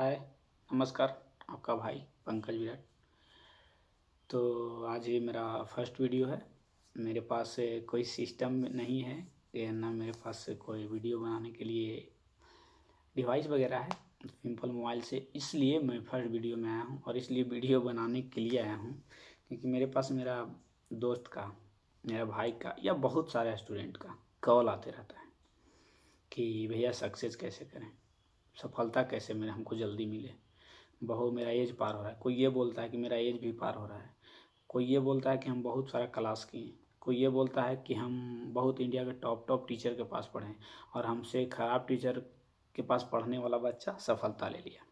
हाय नमस्कार आपका भाई पंकज विराट तो आज ये मेरा फर्स्ट वीडियो है मेरे पास कोई सिस्टम नहीं है या ना मेरे पास कोई वीडियो बनाने के लिए डिवाइस वगैरह है सिंपल मोबाइल से इसलिए मैं फर्स्ट वीडियो में आया हूँ और इसलिए वीडियो बनाने के लिए आया हूँ क्योंकि मेरे पास मेरा दोस्त का मेरा भाई का या बहुत सारे स्टूडेंट का कॉल आते रहता है कि भैया सक्सेस कैसे करें सफलता कैसे मिले हमको जल्दी मिले बहु मेरा एज पार हो रहा है कोई ये बोलता है कि मेरा एज भी पार हो रहा है कोई ये बोलता है कि हम बहुत सारा क्लास किए कोई ये बोलता है कि हम बहुत इंडिया के टॉप टॉप टीचर के पास पढ़ें और हमसे ख़राब टीचर के पास पढ़ने वाला बच्चा सफलता ले लिया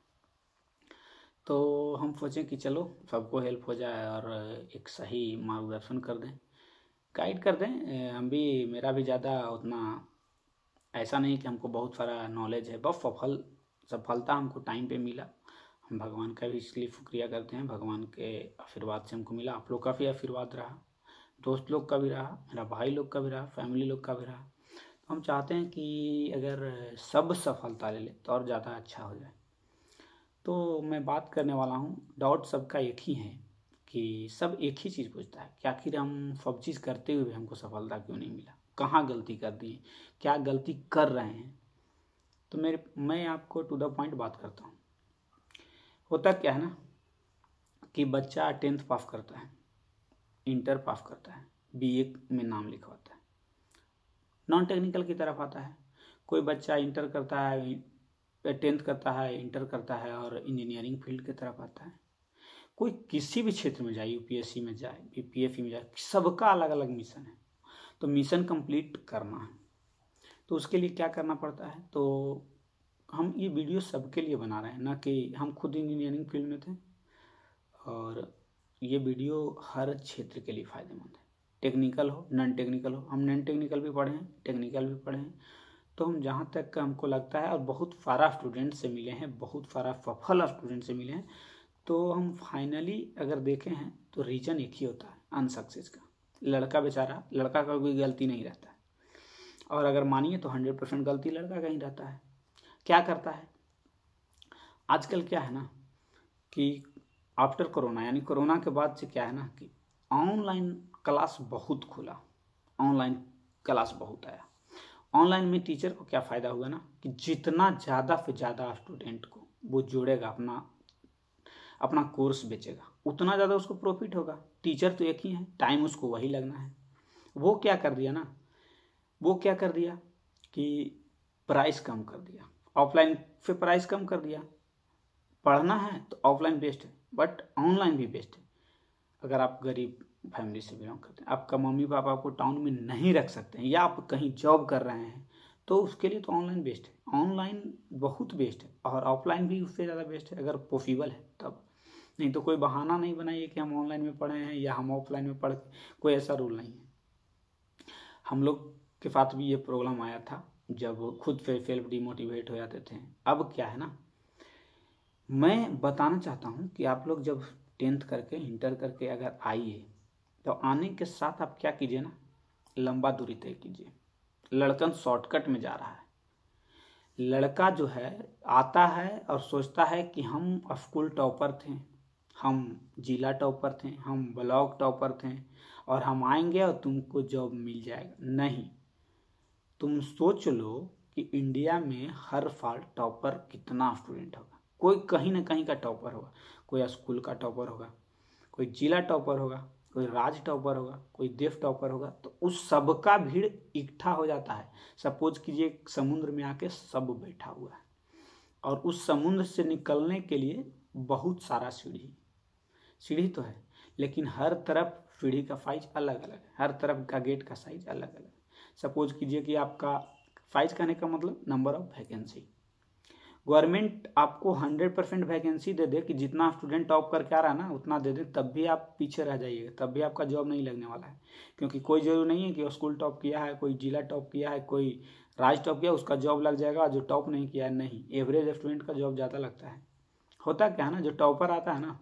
तो हम सोचें कि चलो सबको हेल्प हो जाए और एक सही मार्गदर्शन कर दें गाइड कर दें हम भी मेरा भी ज़्यादा उतना ऐसा नहीं कि हमको बहुत सारा नॉलेज है बस सफल सफलता हमको टाइम पे मिला हम भगवान का भी इसलिए शुक्रिया करते हैं भगवान के आशीर्वाद से हमको मिला आप लोग का भी आशीर्वाद रहा दोस्त लोग का भी रहा मेरा भाई लोग का भी रहा फैमिली लोग का भी रहा तो हम चाहते हैं कि अगर सब सफलता ले ले तो और ज़्यादा अच्छा हो जाए तो मैं बात करने वाला हूँ डाउट सबका एक ही है कि सब एक ही चीज़ पूछता है कि आखिर हम सब चीज़ करते हुए भी हमको सफलता क्यों नहीं मिला कहाँ गलती कर दी है क्या गलती कर रहे हैं तो मेरे मैं आपको टू द पॉइंट बात करता हूँ होता क्या है ना कि बच्चा टेंथ पास करता है इंटर पास करता है बी ए में नाम लिखवाता है नॉन टेक्निकल की तरफ आता है कोई बच्चा इंटर करता है टेंथ करता है इंटर करता है और इंजीनियरिंग फील्ड की तरफ आता है कोई किसी भी क्षेत्र में जाए यूपीएससी में जाए बी में जाए सबका अलग अलग मिशन है तो मिशन कंप्लीट करना है तो उसके लिए क्या करना पड़ता है तो हम ये वीडियो सबके लिए बना रहे हैं ना कि हम खुद इंजीनियरिंग फील्ड में थे और ये वीडियो हर क्षेत्र के लिए फ़ायदेमंद है टेक्निकल हो नॉन टेक्निकल हो हम नॉन टेक्निकल भी पढ़े हैं टेक्निकल भी पढ़े हैं तो हम जहाँ तक हमको लगता है और बहुत सारा स्टूडेंट से मिले हैं बहुत सारा सफल स्टूडेंट से मिले हैं तो हम फाइनली अगर देखें हैं तो रीजन एक ही होता है अनसक्सेस का लड़का बेचारा लड़का का कोई गलती नहीं रहता और अगर मानिए तो हंड्रेड परसेंट गलती लड़का का ही रहता है क्या करता है आजकल क्या है ना कि आफ्टर कोरोना यानी कोरोना के बाद से क्या है ना कि ऑनलाइन क्लास बहुत खुला ऑनलाइन क्लास बहुत आया ऑनलाइन में टीचर को क्या फ़ायदा हुआ ना कि जितना ज़्यादा से ज़्यादा स्टूडेंट को वो जोड़ेगा अपना अपना कोर्स बेचेगा उतना ज़्यादा उसको प्रॉफिट होगा टीचर तो एक ही है टाइम उसको वही लगना है वो क्या कर दिया ना वो क्या कर दिया कि प्राइस कम कर दिया ऑफलाइन पे प्राइस कम कर दिया पढ़ना है तो ऑफलाइन बेस्ट है बट ऑनलाइन भी बेस्ट है अगर आप गरीब फैमिली से बिलोंग करते हैं आपका मम्मी पापा आपको टाउन में नहीं रख सकते हैं या आप कहीं जॉब कर रहे हैं तो उसके लिए तो ऑनलाइन बेस्ट है ऑनलाइन बहुत बेस्ट है और ऑफलाइन भी उससे ज़्यादा बेस्ट है अगर पॉसिबल है तब नहीं तो कोई बहाना नहीं बनाइए कि हम ऑनलाइन में पढ़े हैं या हम ऑफलाइन में पढ़ कोई ऐसा रूल नहीं है हम लोग के साथ भी ये प्रॉब्लम आया था जब खुद फिर सेल्फ डिमोटिवेट हो जाते थे अब क्या है ना मैं बताना चाहता हूँ कि आप लोग जब टेंथ करके इंटर करके अगर आइए तो आने के साथ आप क्या कीजिए ना लंबा दूरी तय कीजिए लड़कन शॉर्टकट में जा रहा है लड़का जो है आता है और सोचता है कि हम स्कूल टॉपर थे हम जिला टॉपर थे हम ब्लॉक टॉपर थे और हम आएंगे और तुमको जॉब मिल जाएगा नहीं तुम सोच लो कि इंडिया में हर साल टॉपर कितना स्टूडेंट होगा कोई कहीं ना कहीं का टॉपर होगा कोई स्कूल का टॉपर होगा कोई जिला टॉपर होगा कोई राज्य टॉपर होगा कोई देश टॉपर होगा तो उस सब का भीड़ इकट्ठा हो जाता है सपोज कीजिए समुद्र में आके सब बैठा हुआ है और उस समुद्र से निकलने के लिए बहुत सारा सीढ़ी सीढ़ी तो है लेकिन हर तरफ सीढ़ी का साइज अलग अलग है हर तरफ का गेट का साइज अलग अलग सपोज कीजिए कि आपका साइज कहने का मतलब नंबर ऑफ वैकेंसी गवर्नमेंट आपको हंड्रेड परसेंट वैकेंसी दे दे कि जितना स्टूडेंट टॉप करके आ रहा है ना उतना दे दे तब भी आप पीछे रह जाइएगा तब भी आपका जॉब नहीं लगने वाला है क्योंकि कोई जरूरी नहीं है कि स्कूल टॉप किया है कोई जिला टॉप किया है कोई राज्य टॉप किया उसका जॉब लग जाएगा जो टॉप नहीं किया है नहीं एवरेज स्टूडेंट का जॉब ज़्यादा लगता है होता क्या है ना जो टॉपर आता है ना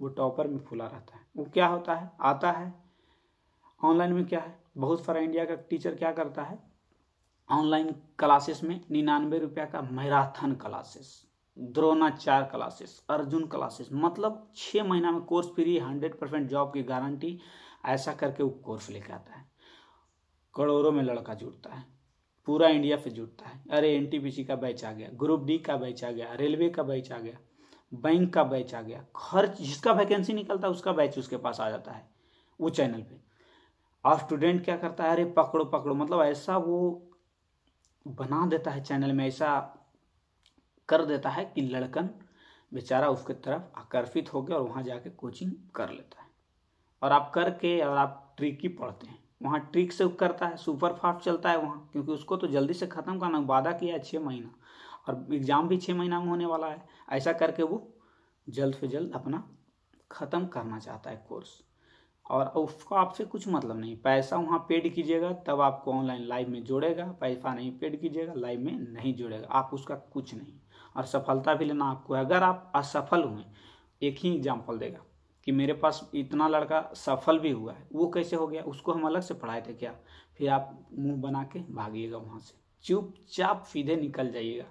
वो टॉपर में फुला रहता है वो क्या होता है आता है ऑनलाइन में क्या है बहुत सारा इंडिया का टीचर क्या करता है ऑनलाइन क्लासेस में निन्यानवे रुपया का marathon classes Dronachar classes Arjun classes मतलब छः महीना में course free hundred percent job की गारंटी ऐसा करके वो कोर्स लेकर आता है करोड़ों में लड़का जुड़ता है पूरा इंडिया से जुड़ता है अरे एन का बैच आ गया ग्रुप डी का बैच आ गया रेलवे का बैच आ गया बैंक का बैच आ गया खर्च जिसका वैकेंसी निकलता है उसका बैच उसके पास आ जाता है वो चैनल पे और स्टूडेंट क्या करता है अरे पकड़ो पकड़ो मतलब ऐसा वो बना देता है चैनल में ऐसा कर देता है कि लड़कन बेचारा उसके तरफ आकर्षित हो गया और वहाँ जाके कोचिंग कर लेता है और आप करके और आप ट्रिक ही पढ़ते हैं वहाँ ट्रिक से करता है सुपर फास्ट चलता है वहाँ क्योंकि उसको तो जल्दी से ख़त्म करना वादा किया है छः महीना और एग्ज़ाम भी छः महीना में होने वाला है ऐसा करके वो जल्द से जल्द अपना ख़त्म करना चाहता है कोर्स और उसको आपसे कुछ मतलब नहीं पैसा वहाँ पेड कीजिएगा तब आपको ऑनलाइन लाइव में जोड़ेगा पैसा नहीं पेड कीजिएगा लाइव में नहीं जोड़ेगा आप उसका कुछ नहीं और सफलता भी लेना आपको है अगर आप असफल हुए एक ही एग्जाम्पल देगा कि मेरे पास इतना लड़का सफल भी हुआ है वो कैसे हो गया उसको हम अलग से पढ़ाए थे क्या फिर आप मुंह बना के भागिएगा वहाँ से चुपचाप सीधे निकल जाइएगा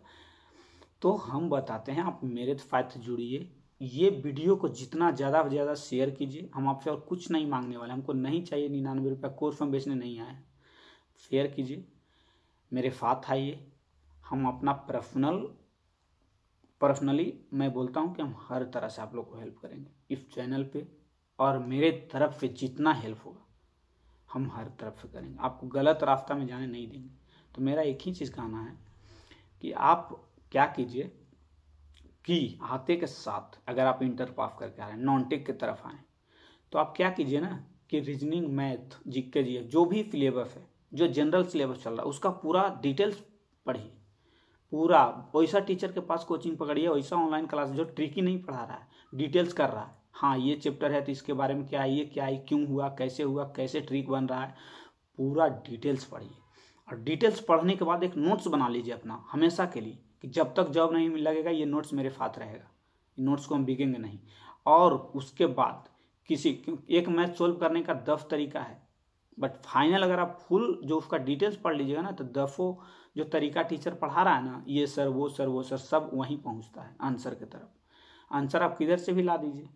तो हम बताते हैं आप मेरे से जुड़िए ये वीडियो को जितना ज़्यादा से ज़्यादा शेयर कीजिए हम आपसे और कुछ नहीं मांगने वाले हमको नहीं चाहिए निन्यानवे रुपया कोर्स हम बेचने नहीं आए शेयर कीजिए मेरे साथ आइए हम अपना पर्सनल पर्सनली मैं बोलता हूँ कि हम हर तरह से आप लोग को हेल्प करेंगे इस चैनल पे और मेरे तरफ से जितना हेल्प होगा हम हर तरफ से करेंगे आपको गलत रास्ता में जाने नहीं देंगे तो मेरा एक ही चीज़ कहना है कि आप क्या कीजिए कि आते के साथ अगर आप इंटर पास करके आ रहे हैं नॉन टेक की तरफ आए तो आप क्या कीजिए ना कि रीजनिंग मैथ जीके जी जो भी सिलेबस है जो जनरल सिलेबस चल रहा है उसका पूरा डिटेल्स पढ़िए पूरा वैसा टीचर के पास कोचिंग पकड़िए वैसा ऑनलाइन क्लास जो ट्रिक ही नहीं पढ़ा रहा है डिटेल्स कर रहा है हाँ ये चैप्टर है तो इसके बारे में क्या है ये क्या है क्यों हुआ कैसे हुआ कैसे ट्रिक बन रहा है पूरा डिटेल्स पढ़िए और डिटेल्स पढ़ने के बाद एक नोट्स बना लीजिए अपना हमेशा के लिए कि जब तक जॉब नहीं लगेगा ये नोट्स मेरे साथ रहेगा नोट्स को हम बिकेंगे नहीं और उसके बाद किसी एक मैथ सोल्व करने का दफ तरीका है बट फाइनल अगर आप फुल जो उसका डिटेल्स पढ़ लीजिएगा ना तो दफो जो तरीका टीचर पढ़ा रहा है ना ये सर वो सर वो सर सब वहीं पहुंचता है आंसर की तरफ आंसर आप किधर से भी ला दीजिए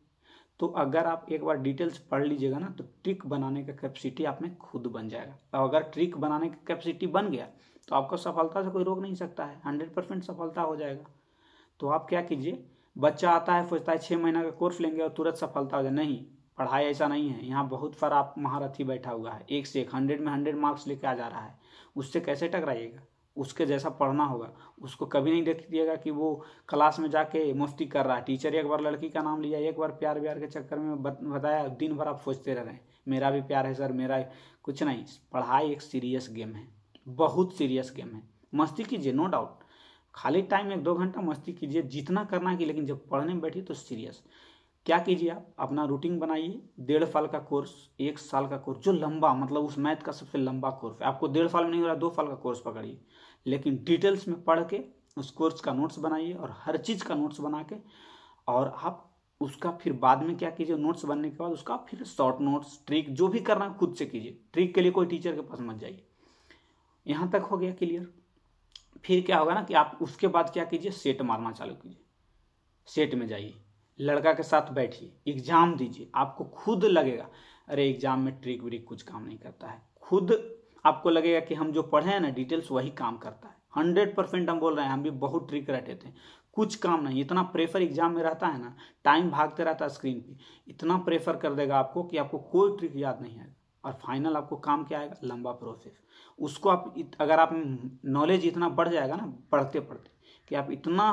तो अगर आप एक बार डिटेल्स पढ़ लीजिएगा ना तो ट्रिक बनाने का कैपेसिटी आप में खुद बन जाएगा और अगर ट्रिक बनाने का कैपेसिटी बन गया तो आपको सफलता से कोई रोक नहीं सकता है हंड्रेड परसेंट सफलता हो जाएगा तो आप क्या कीजिए बच्चा आता है सोचता है छः महीना का कोर्स लेंगे और तुरंत सफलता हो जाए नहीं पढ़ाई ऐसा नहीं है यहाँ बहुत फर आप महारथी बैठा हुआ है एक से एक हंड्रेड में हंड्रेड मार्क्स लेके आ जा रहा है उससे कैसे टकराइएगा उसके जैसा पढ़ना होगा उसको कभी नहीं देख दिएगा कि वो क्लास में जाके मुफ्ती कर रहा है टीचर एक बार लड़की का नाम लिया एक बार प्यार व्यार के चक्कर में बताया दिन भर आप सोचते रह रहे हैं मेरा भी प्यार है सर मेरा कुछ नहीं पढ़ाई एक सीरियस गेम है बहुत सीरियस गेम है मस्ती कीजिए नो डाउट खाली टाइम एक दो घंटा मस्ती कीजिए जितना करना है कि लेकिन जब पढ़ने में बैठिए तो सीरियस क्या कीजिए आप अपना रूटीन बनाइए डेढ़ साल का कोर्स एक साल का कोर्स जो लंबा मतलब उस मैथ का सबसे लंबा कोर्स है आपको डेढ़ साल में नहीं हो रहा दो साल का कोर्स पकड़िए लेकिन डिटेल्स में पढ़ के उस कोर्स का नोट्स बनाइए और हर चीज़ का नोट्स बना के और आप उसका फिर बाद में क्या कीजिए नोट्स बनने के बाद उसका फिर शॉर्ट नोट्स ट्रिक जो भी करना खुद से कीजिए ट्रिक के लिए कोई टीचर के पास मत जाइए यहाँ तक हो गया क्लियर फिर क्या होगा ना कि आप उसके बाद क्या कीजिए सेट मारना चालू कीजिए सेट में जाइए लड़का के साथ बैठिए एग्जाम दीजिए आपको खुद लगेगा अरे एग्जाम में ट्रिक व्रिक कुछ काम नहीं करता है खुद आपको लगेगा कि हम जो पढ़े हैं ना डिटेल्स वही काम करता है हंड्रेड परसेंट हम बोल रहे हैं हम भी बहुत ट्रिक रहते थे कुछ काम नहीं इतना प्रेफर एग्जाम में रहता है ना टाइम भागते रहता है स्क्रीन पे इतना प्रेफर कर देगा आपको कि आपको कोई ट्रिक याद नहीं आएगा और फाइनल आपको काम क्या आएगा लंबा प्रोसेस उसको आप अगर आप नॉलेज इतना बढ़ जाएगा ना बढ़ते पढ़ते कि आप इतना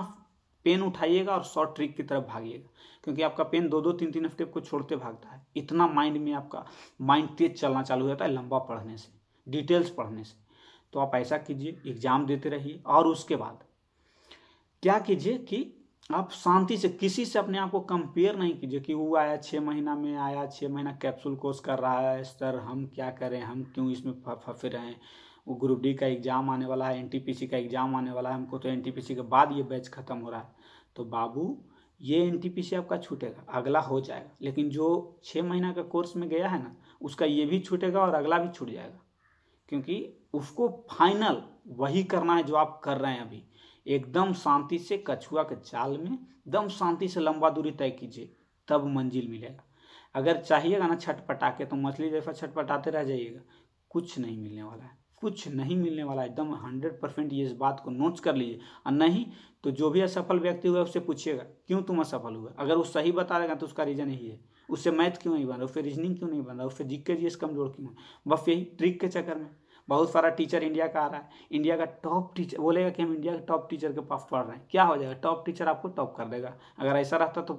पेन उठाइएगा और शॉर्ट ट्रिक की तरफ भागिएगा क्योंकि आपका पेन दो दो तीन तीन हफ्ते को छोड़ते भागता है इतना माइंड में आपका माइंड तेज चलना चालू हो जाता है लंबा पढ़ने से डिटेल्स पढ़ने से तो आप ऐसा कीजिए एग्जाम देते रहिए और उसके बाद क्या कीजिए कि आप शांति से किसी से अपने आप को कंपेयर नहीं कीजिए कि वो आया छः महीना में आया छः महीना कैप्सूल कोर्स कर रहा है सर हम क्या करें हम क्यों इसमें फंसे रहे हैं वो ग्रुप डी का एग्ज़ाम आने वाला है एन का एग्ज़ाम आने वाला है हमको तो एन के बाद ये बैच ख़त्म हो रहा है तो बाबू ये एन आपका छूटेगा अगला हो जाएगा लेकिन जो छः महीना का कोर्स में गया है ना उसका ये भी छूटेगा और अगला भी छूट जाएगा क्योंकि उसको फाइनल वही करना है जो आप कर रहे हैं अभी एकदम शांति से कछुआ के चाल में एकदम शांति से लंबा दूरी तय कीजिए तब मंजिल मिलेगा अगर चाहिएगा ना छटपटा के तो मछली जैसा छटपटाते रह जाइएगा कुछ नहीं मिलने वाला है कुछ नहीं मिलने वाला है एकदम हंड्रेड परसेंट ये इस बात को नोट कर लीजिए और नहीं तो जो भी असफल व्यक्ति हुआ उससे पूछिएगा क्यों तुम असफल हुआ अगर वो सही बता देगा तो उसका रीज़न यही है उससे मैथ क्यों नहीं बन रहा उससे रीजनिंग क्यों नहीं बन रहा उससे जी के जी कमजोर क्यों है बस यही ट्रिक के चक्कर में बहुत सारा टीचर इंडिया का आ रहा है इंडिया का टॉप टीचर बोलेगा कि हम इंडिया के टॉप टीचर के पास पढ़ रहे हैं क्या हो जाएगा टॉप टीचर आपको टॉप कर देगा अगर ऐसा रहता तो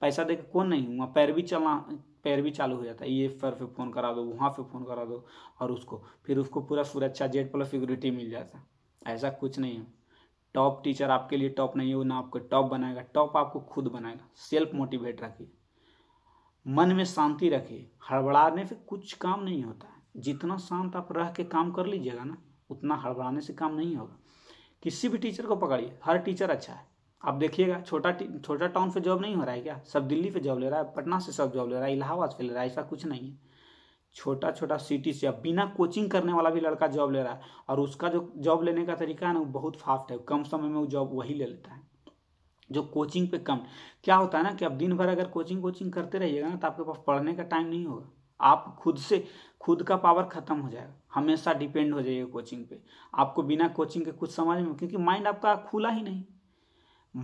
पैसा देकर कौन नहीं हुआ पैर भी चलना पैर भी चालू हो जाता है ये सर पे फ़ोन करा दो वहाँ पे फ़ोन करा दो और उसको फिर उसको पूरा सुरक्षा जेड प्लस सिक्योरिटी मिल जाता ऐसा कुछ नहीं है टॉप टीचर आपके लिए टॉप नहीं है वो ना आपको टॉप बनाएगा टॉप आपको खुद बनाएगा सेल्फ मोटिवेट रखिए मन में शांति रखिए हड़बड़ाने से कुछ काम नहीं होता है जितना शांत आप रह के काम कर लीजिएगा ना उतना हड़बड़ाने से काम नहीं होगा किसी भी टीचर को पकड़िए हर टीचर अच्छा है आप देखिएगा छोटा छोटा टाउन पे जॉब नहीं हो रहा है क्या सब दिल्ली पे जॉब ले रहा है पटना से सब जॉब ले रहा है इलाहाबाद से ले रहा है ऐसा कुछ नहीं है छोटा छोटा सिटी से बिना कोचिंग करने वाला भी लड़का जॉब ले रहा है और उसका जो जॉब लेने का तरीका है ना वो बहुत फास्ट है कम समय में वो जॉब वही ले लेता है जो कोचिंग पे कम क्या होता है ना कि अब दिन भर अगर कोचिंग कोचिंग करते रहिएगा ना तो आपके पास पढ़ने का टाइम नहीं होगा आप खुद से खुद का पावर खत्म हो जाएगा हमेशा डिपेंड हो जाएगा कोचिंग पे आपको बिना कोचिंग के कुछ समझ में क्योंकि माइंड आपका खुला ही नहीं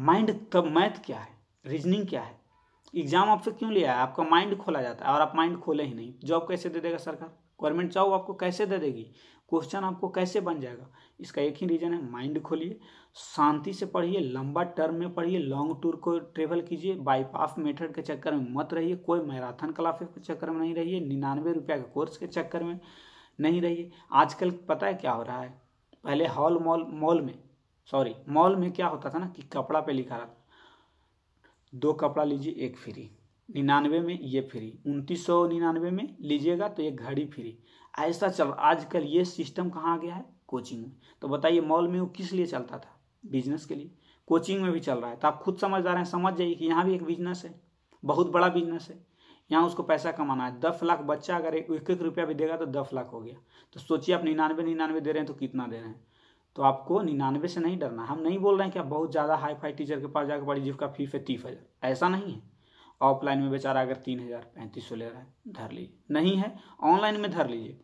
माइंड तब मैथ क्या है रीजनिंग क्या है एग्जाम आपसे क्यों लिया है आपका माइंड खोला जाता है और आप माइंड खोले ही नहीं जॉब कैसे दे देगा सरकार गवर्नमेंट जॉब आपको कैसे दे देगी क्वेश्चन आपको कैसे बन जाएगा इसका एक ही रीज़न है माइंड खोलिए शांति से पढ़िए लंबा टर्म में पढ़िए लॉन्ग टूर को ट्रेवल कीजिए बाईपास मेथड के चक्कर में मत रहिए कोई मैराथन क्लासेस के चक्कर में नहीं रहिए निन्यानवे रुपया के कोर्स के चक्कर में नहीं रहिए आजकल पता है क्या हो रहा है पहले हॉल मॉल मॉल में सॉरी मॉल में क्या होता था ना कि कपड़ा पे लिखा रहा दो कपड़ा लीजिए एक फ्री निन्यानवे में ये फ्री उनतीस सौ निन्यानवे में लीजिएगा तो ये घड़ी फ्री ऐसा चल आजकल ये सिस्टम कहाँ आ गया है कोचिंग में तो बताइए मॉल में वो किस लिए चलता था बिजनेस के लिए कोचिंग में भी चल रहा है तो आप खुद समझ जा रहे हैं समझ जाइए कि यहाँ भी एक बिजनेस है बहुत बड़ा बिजनेस है यहाँ उसको पैसा कमाना है दस लाख बच्चा अगर एक एक रुपया भी देगा तो दस लाख हो गया तो सोचिए आप निन्यानवे निन्यानवे दे रहे हैं तो कितना दे रहे हैं तो आपको निन्यानवे से नहीं डरना हम नहीं बोल रहे हैं कि आप बहुत ज़्यादा हाई फाई टीचर के पास जाकर पड़ी जिसका फीस है तीस हज़ार ऐसा नहीं है ऑफलाइन में बेचारा अगर तीन हज़ार पैंतीस सौ ले रहा है धर लीजिए नहीं है ऑनलाइन में धर लीजिए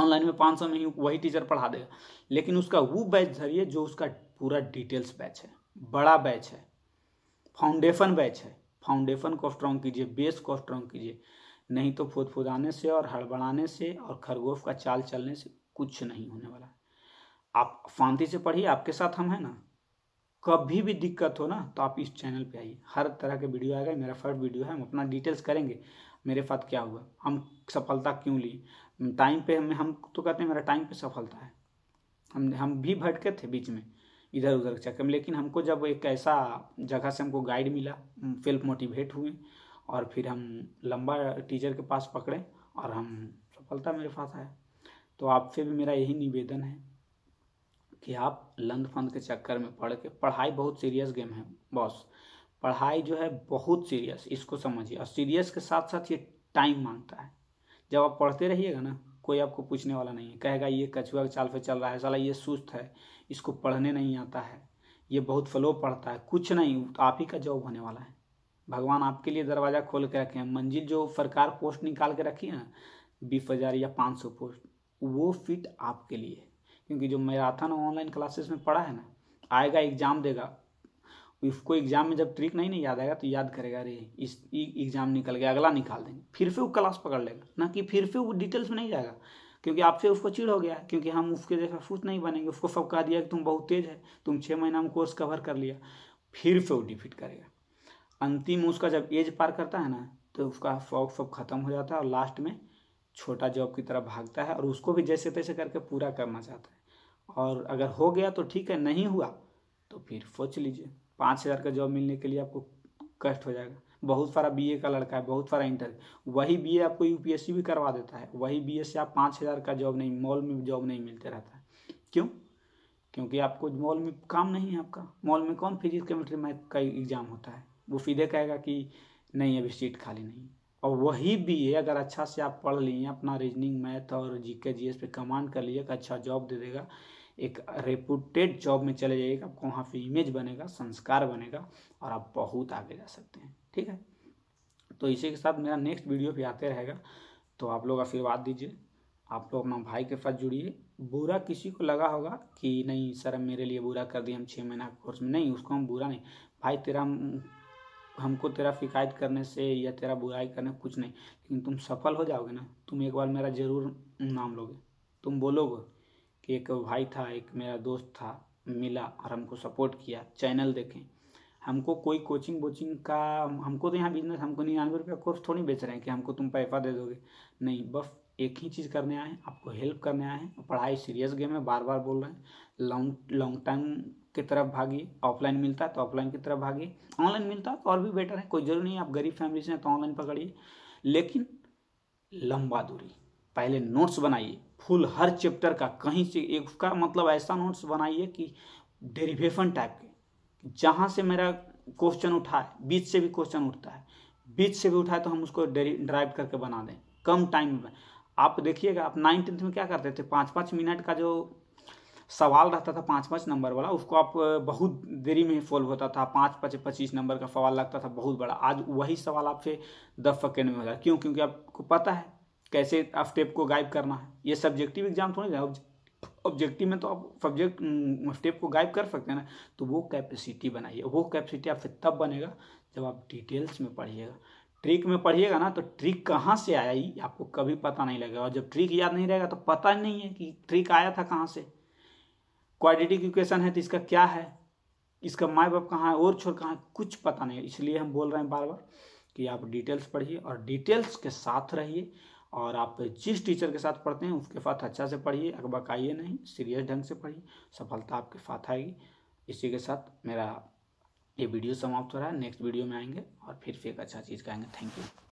ऑनलाइन में पाँच सौ में ही वही टीचर पढ़ा देगा लेकिन उसका वो बैच धरिए जो उसका पूरा डिटेल्स बैच है बड़ा बैच है फाउंडेशन बैच है फाउंडेशन को स्ट्रॉन्ग कीजिए बेस को स्ट्रॉन्ग कीजिए नहीं तो फुद फुदाने से और हड़बड़ाने से और खरगोश का चाल चलने से कुछ नहीं होने वाला आप शांति से पढ़िए आपके साथ हम हैं ना कभी भी दिक्कत हो ना तो आप इस चैनल पे आइए हर तरह के वीडियो आएगा मेरा फर्स्ट वीडियो है हम अपना डिटेल्स करेंगे मेरे साथ क्या हुआ हम सफलता क्यों ली टाइम पे हमें हम तो कहते हैं मेरा टाइम पे सफलता है हम हम भी भटके थे बीच में इधर उधर के चक्कर में लेकिन हमको जब एक ऐसा जगह से हमको गाइड मिला सेल्फ मोटिवेट हुए और फिर हम लंबा टीचर के पास पकड़े और हम सफलता मेरे पास आया तो आपसे भी मेरा यही निवेदन है कि आप लंद फंद के चक्कर में पढ़ के पढ़ाई बहुत सीरियस गेम है बॉस पढ़ाई जो है बहुत सीरियस इसको समझिए और सीरियस के साथ साथ ये टाइम मांगता है जब आप पढ़ते रहिएगा ना कोई आपको पूछने वाला नहीं है कहेगा ये कछुआ के चाल पे चल रहा है साला ये सुस्त है इसको पढ़ने नहीं आता है ये बहुत फ्लो पढ़ता है कुछ नहीं आप ही का जॉब होने वाला है भगवान आपके लिए दरवाज़ा खोल के रखे हैं मंजिल जो सरकार पोस्ट निकाल के रखी है ना बीस हज़ार या पाँच सौ पोस्ट वो फिट आपके लिए क्योंकि जो मैराथन ऑनलाइन क्लासेस में पढ़ा है ना आएगा एग्जाम देगा उसको एग्जाम में जब ट्रिक नहीं नहीं याद आएगा तो याद करेगा अरे इस एग्जाम निकल गया अगला निकाल देंगे फिर से वो क्लास पकड़ लेगा ना कि फिर से वो डिटेल्स में नहीं जाएगा क्योंकि आपसे उसको चिड़ हो गया क्योंकि हम उसके जैसा फूस नहीं बनेंगे उसको सब कहा दिया कि तुम बहुत तेज है तुम छः महीना में कोर्स कवर कर लिया फिर से वो डिफीट करेगा अंतिम उसका जब एज पार करता है ना तो उसका शौक सब खत्म हो जाता है और लास्ट में छोटा जॉब की तरफ भागता है और उसको भी जैसे तैसे करके पूरा करना चाहता है और अगर हो गया तो ठीक है नहीं हुआ तो फिर सोच लीजिए पाँच हज़ार का जॉब मिलने के लिए आपको कष्ट हो जाएगा बहुत सारा बीए का लड़का है बहुत सारा इंटर वही बीए आपको यूपीएससी भी करवा देता है वही बीए से आप पाँच हज़ार का जॉब नहीं मॉल में जॉब नहीं मिलते रहता है क्यों क्योंकि आपको मॉल में काम नहीं है आपका मॉल में कौन फिजिक्स केमिस्ट्री मैथ का एग्ज़ाम होता है वो सीधे कहेगा कि नहीं अभी सीट खाली नहीं और वही बी अगर अच्छा से आप पढ़ लिए अपना रीजनिंग मैथ और जीके एस पे कमांड कर लिए एक अच्छा जॉब दे देगा एक रेपुटेड जॉब में चले जाइएगा आपको वहाँ पे इमेज बनेगा संस्कार बनेगा और आप बहुत आगे जा सकते हैं ठीक है तो इसी के साथ मेरा नेक्स्ट वीडियो भी आते रहेगा तो आप लोग आशीर्वाद दीजिए आप लोग अपना भाई के साथ जुड़िए बुरा किसी को लगा होगा कि नहीं सर मेरे लिए बुरा कर दिया हम छः महीना कोर्स में नहीं उसको हम बुरा नहीं भाई तेरा हमको तेरा शिकायत करने से या तेरा बुराई करने कुछ नहीं लेकिन तुम सफल हो जाओगे ना तुम एक बार मेरा ज़रूर नाम लोगे तुम बोलोगे कि एक भाई था एक मेरा दोस्त था मिला और हमको सपोर्ट किया चैनल देखें हमको कोई कोचिंग वोचिंग का हमको तो यहाँ बिजनेस हमको निन्यानवे रुपये कोर्स थोड़ी बेच रहे हैं कि हमको तुम पैसा दे दोगे नहीं बस एक ही चीज़ करने आए हैं आपको हेल्प करने आए हैं पढ़ाई सीरियस गेम है बार बार बोल रहे हैं लॉन्ग लॉन्ग टाइम की तरफ भागी ऑफलाइन मिलता है तो ऑफलाइन की तरफ भागी ऑनलाइन मिलता है तो और भी बेटर है कोई जरूरी नहीं आप गरीब फैमिली से हैं तो ऑनलाइन पकड़िए लेकिन लंबा दूरी पहले नोट्स बनाइए फुल हर चैप्टर का कहीं से एक उसका मतलब ऐसा नोट्स बनाइए कि डेरिवेशन टाइप के जहाँ से मेरा क्वेश्चन उठा है बीच से भी क्वेश्चन उठता है बीच से भी उठाए तो हम उसको ड्राइव करके बना दें कम टाइम में आप देखिएगा आप नाइन टेंथ में क्या करते थे पाँच पाँच मिनट का जो सवाल रहता था पाँच पाँच नंबर वाला उसको आप बहुत देरी में ही सोल्व होता था पाँच पाँच पच्चीस नंबर का सवाल लगता था बहुत बड़ा आज वही सवाल आपसे दस सेकेंड में होगा क्यों क्योंकि आपको पता है कैसे स्टेप को गायब करना है ये सब्जेक्टिव एग्जाम थोड़ी ना ऑब्जेक्टिव में तो आप सब्जेक्ट स्टेप को गायब कर सकते हैं ना तो वो कैपेसिटी बनाइए वो कैपेसिटी आपसे तब बनेगा जब आप डिटेल्स में पढ़िएगा ट्रिक में पढ़िएगा ना तो ट्रिक कहाँ से आया ही आपको कभी पता नहीं लगेगा और जब ट्रिक याद नहीं रहेगा तो पता नहीं है कि ट्रिक आया था कहाँ से क्वाड्रेटिक इक्वेशन है तो इसका क्या है इसका माए बाप कहाँ है और छोर कहाँ है कुछ पता नहीं इसलिए हम बोल रहे हैं बार बार कि आप डिटेल्स पढ़िए और डिटेल्स के साथ रहिए और आप जिस टीचर के साथ पढ़ते हैं उसके साथ अच्छा से पढ़िए आइए नहीं सीरियस ढंग से पढ़िए सफलता आपके साथ आएगी इसी के साथ मेरा ये वीडियो समाप्त हो रहा है नेक्स्ट वीडियो में आएंगे और फिर से एक अच्छा चीज़ कहेंगे थैंक यू